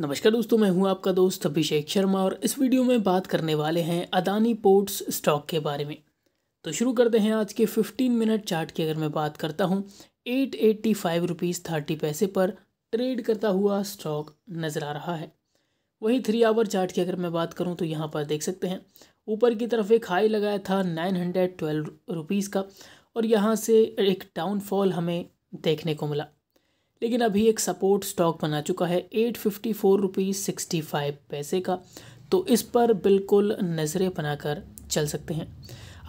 नमस्कार दोस्तों मैं हूं आपका दोस्त अभिषेक शर्मा और इस वीडियो में बात करने वाले हैं अदानी पोर्ट्स स्टॉक के बारे में तो शुरू करते हैं आज के 15 मिनट चार्ट की अगर मैं बात करता हूं eight eighty five rupees thirty पैसे पर ट्रेड करता हुआ स्टॉक नज़र आ रहा है वहीं थ्री आवर चार्ट की अगर मैं बात करूँ तो यहाँ पर देख सकते हैं ऊपर की तरफ एक हाई लगाया था नाइन हंड्रेड ट्वेल्व रुपीज़ का और यहाँ से एक डाउनफॉल हमें देखने को मिला लेकिन अभी एक सपोर्ट स्टॉक बना चुका है eight fifty four rupees sixty five पैसे का तो इस पर बिल्कुल नज़रें बनाकर चल सकते हैं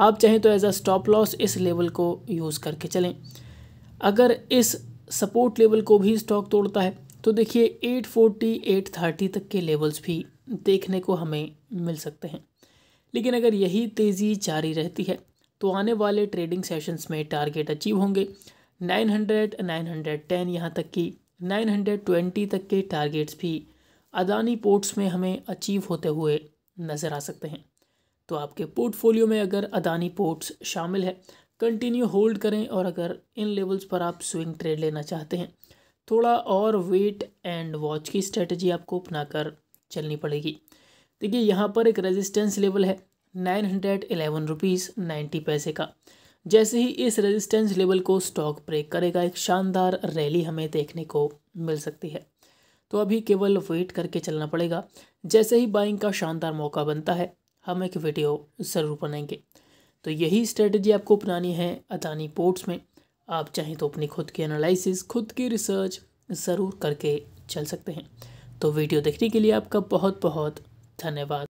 आप चाहें तो एज अ स्टॉप लॉस इस लेवल को यूज़ करके चलें अगर इस सपोर्ट लेवल को भी स्टॉक तोड़ता है तो देखिए एट फोर्टी एट थर्टी तक के लेवल्स भी देखने को हमें मिल सकते हैं लेकिन अगर यही तेज़ी जारी रहती है तो आने वाले ट्रेडिंग सेशंस में टारगेट अचीव होंगे nine nine hundred hundred ten यहाँ तक कि ट्वेंटी तक के टारगेट्स भी अदानी पोर्ट्स में हमें अचीव होते हुए नज़र आ सकते हैं तो आपके पोर्टफोलियो में अगर अदानी पोर्ट्स शामिल है कंटिन्यू होल्ड करें और अगर इन लेवल्स पर आप स्विंग ट्रेड लेना चाहते हैं थोड़ा और वेट एंड वॉच की स्ट्रेटजी आपको अपना कर चलनी पड़ेगी देखिए यहाँ पर एक रेजिस्टेंस लेवल है nine hundred eleven rupees ninety पैसे का जैसे ही इस रेजिस्टेंस लेवल को स्टॉक ब्रेक करेगा एक शानदार रैली हमें देखने को मिल सकती है तो अभी केवल वेट करके चलना पड़ेगा जैसे ही बाइंग का शानदार मौका बनता है हम एक वीडियो ज़रूर बनाएंगे तो यही स्ट्रेटजी आपको अपनानी है अदानी पोर्ट्स में आप चाहें तो अपनी खुद की एनालिसिस खुद की रिसर्च ज़रूर करके चल सकते हैं तो वीडियो देखने के लिए आपका बहुत बहुत धन्यवाद